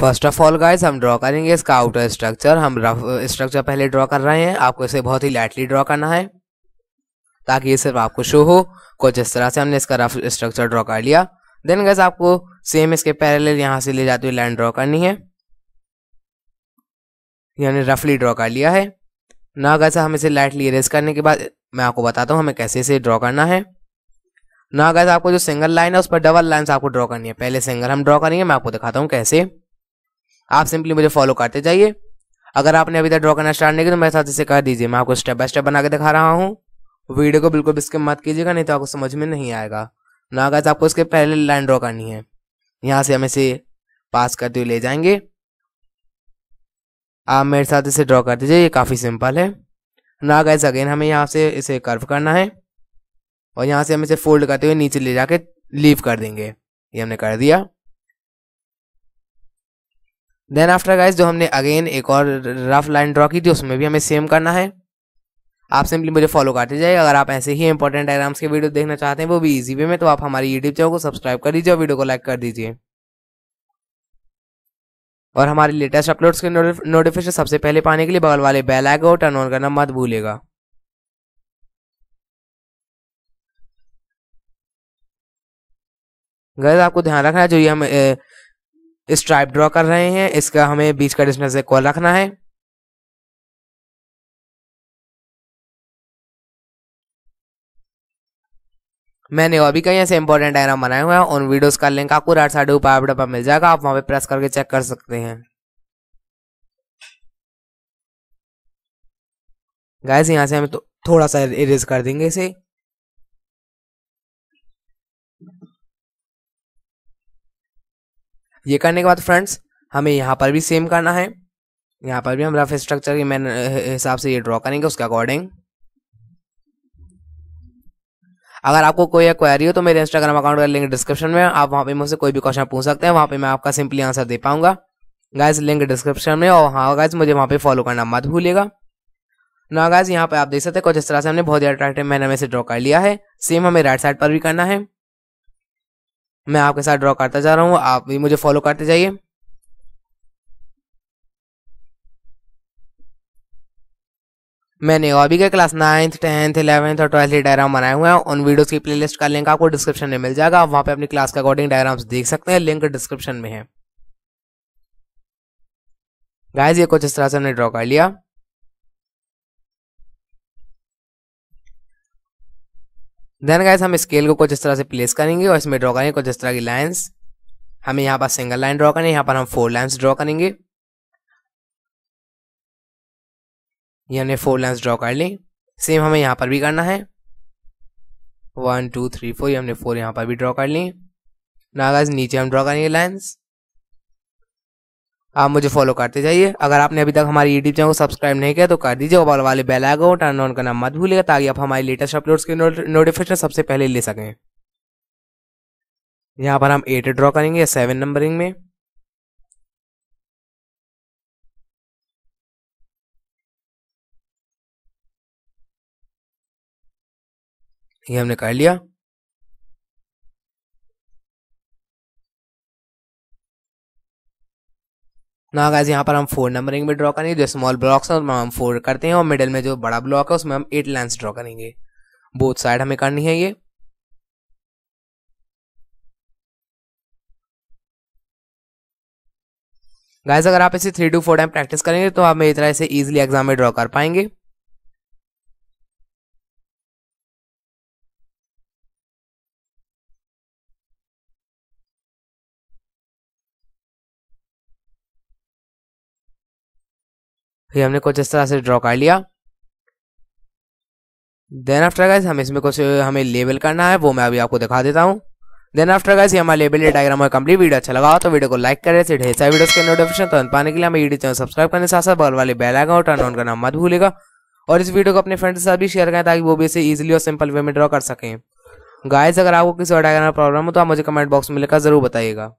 first of all guys हम draw करेंगे इसका आउटर स्ट्रक्चर हम रफ स्ट्रक्चर पहले ड्रॉ कर रहे हैं आपको इसे बहुत ही लाइटली ड्रॉ करना है ताकि ये सिर्फ आपको शो हो कुछ इस तरह से हमने इसका रफ स्ट्रक्चर ड्रॉ कर लिया देन गैस आपको सेम इसके पैरेलल यहाँ से ले जाते हुए लाइन ड्रॉ करनी है यानी रफली ड्रॉ कर लिया है ना गैस हम इसे लाइटली इरेज करने के बाद मैं आपको बताता हूँ हमें कैसे इसे ड्रॉ करना है ना गैस आपको जो सिंगल लाइन है उस पर डबल लाइन आपको ड्रॉ करनी है पहले सिंगल हम ड्रॉ करेंगे मैं आपको दिखाता हूँ कैसे आप सिंपली मुझे फॉलो करते जाइए अगर आपने अभी तक ड्रॉ करना स्टार्ट नहीं किया तो मेरे साथ इसे कर दीजिए मैं आपको स्टेप बाय स्टेप बना के दिखा रहा हूँ वीडियो को बिल्कुल स्किप मत कीजिएगा नहीं तो आपको समझ में नहीं आएगा ना अगर आपको इसके पहले लाइन ड्रॉ करनी है यहाँ से हम इसे पास करते हुए ले जाएंगे आप मेरे साथ इसे ड्रॉ कर दीजिए ये काफ़ी सिंपल है ना गैस अगेन हमें यहाँ से इसे कर्व करना है और यहाँ से हम इसे फोल्ड करते हुए नीचे ले जाके लीव कर देंगे ये हमने कर दिया देन आफ्टर गाइज जो हमने अगेन एक और रफ लाइन ड्रॉ की थी उसमें भी हमें सेम करना है आप सिंपली मुझे फॉलो करते जाइए अगर आप ऐसे ही इंपॉर्टेंट डायग्राम्स के वीडियो देखना चाहते हैं वो भी इजी वे में तो आप हमारी यूट्यूब चैनल को सब्सक्राइब कर दीजिए और वीडियो को लाइक कर दीजिए और हमारे लेटेस्ट अपलोड्स के नोटिफिकेशन सबसे पहले पाने के लिए बगल वाले बेल आइकन और टर्न ऑन करना मत भूलेगा गैस आपको ध्यान रखना है जो ये हम स्ट्राइप ड्रॉ कर रहे हैं इसका हमें बीच का डिस्टेंस कॉल रखना है मैंने अभी कहीं कई ऐसे इंपॉर्टेंट डायग्राम बनाए हुए हैं उन वीडियोस का लिंक आपको राइट साइड ऊपर पर मिल जाएगा आप वहां पे प्रेस करके चेक कर सकते हैं गाइस यहां से हम तो थोड़ा सा इरेज कर देंगे इसे ये करने के बाद फ्रेंड्स हमें यहाँ पर भी सेम करना है यहाँ पर भी हम रफ स्ट्रक्चर के मैन हिसाब से ये ड्रॉ करेंगे उसके अकॉर्डिंग अगर आपको कोई क्वेरी हो तो मेरे इंस्टाग्राम अकाउंट का लिंक डिस्क्रिप्शन में आप वहाँ पे मुझसे कोई भी क्वेश्चन पूछ सकते हैं वहाँ पे मैं आपका सिंपली आंसर दे पाऊंगा गाइज लिंक डिस्क्रिप्शन में और हाँ गाइज मुझे वहाँ पे फॉलो करना मत भूलिएगा ना गाइज यहाँ पे आप देख सकते हैं कुछ इस तरह से हमने बहुत ही अट्रैक्टिव मैंने में से ड्रॉ कर लिया है सेम हमें राइट साइड पर भी करना है मैं आपके साथ ड्रॉ करता जा रहा हूँ आप भी मुझे फॉलो करते जाइए मैंने और भी क्लास नाइन्थ टेंथ इलेवंथ और ट्वेल्थ डायग्राम बनाए हुए हैं उन वीडियोस की प्लेलिस्ट का लिंक आपको डिस्क्रिप्शन में मिल जाएगा आप वहाँ पे अपनी क्लास के अकॉर्डिंग डायग्राम्स देख सकते हैं लिंक डिस्क्रिप्शन में है गाइस ये कुछ इस तरह से हमने ड्रॉ कर लिया देन गाइस हम स्केल को कुछ इस तरह से प्लेस करेंगे और इसमें ड्रॉ करेंगे कुछ इस तरह की लाइन्स हमें यहाँ पर सिंगल लाइन ड्रॉ करनी है यहाँ पर हम फोर लाइन्स ड्रॉ करेंगे यानी हमने फोर लाइन्स ड्रॉ कर ली सेम हमें यहाँ पर भी करना है वन टू थ्री फोर ये हमने फोर यहाँ पर भी ड्रॉ कर ली ना नीचे हम ड्रॉ करेंगे लाइन्स आप मुझे फॉलो करते जाइए अगर आपने अभी तक हमारे यूट्यूब चैनल को सब्सक्राइब नहीं किया तो कर दीजिए और वाले बेल आइकन टर्न ऑन करना मत भूलिएगा ताकि आप हमारे लेटेस्ट अपलोड्स के नोटिफिकेशन सबसे पहले ले सकें यहाँ पर हम एट ड्रॉ करेंगे सेवन नंबरिंग में ये हमने कर लिया ना गाइज यहाँ पर हम फोर नंबरिंग में ड्रॉ करेंगे जो स्मॉल ब्लॉक्स हैं उसमें हम फोर करते हैं और मिडिल में जो बड़ा ब्लॉक है उसमें हम एट लाइन्स ड्रॉ करेंगे बोथ साइड हमें करनी है ये गाइज अगर आप इसे three two four time practice करेंगे तो आप मेरी तरह इसे ईजिली एग्जाम में ड्रॉ कर पाएंगे फिर हमने कुछ इस तरह से ड्रॉ कर लिया देन आफ्टर गाइज हम इसमें कुछ हमें लेबल करना है वो मैं अभी आपको दिखा देता हूँ देन आफ्टर गाइज ये हमारा लेबल डायग्राम और कंप्लीट वीडियो अच्छा लगा तो वीडियो को लाइक करें से ढेर सारे वीडियोस के नोटिफिकेशन तुरंत पाने के लिए हमें यूट्यूब चैनल सब्सक्राइब करने साथ साथ बॉल वाले बेल आइकन और टर्न ऑन करना मत भूलेगा और इस वीडियो को अपने फ्रेंड के साथ भी शेयर करें ताकि वो भी इसे ईजिली और सिंपल वे में ड्रॉ कर सकें गाइज अगर आपको किसी और डायग्राम प्रॉब्लम हो तो आप मुझे कमेंट बॉक्स में लिखकर जरूर बताइएगा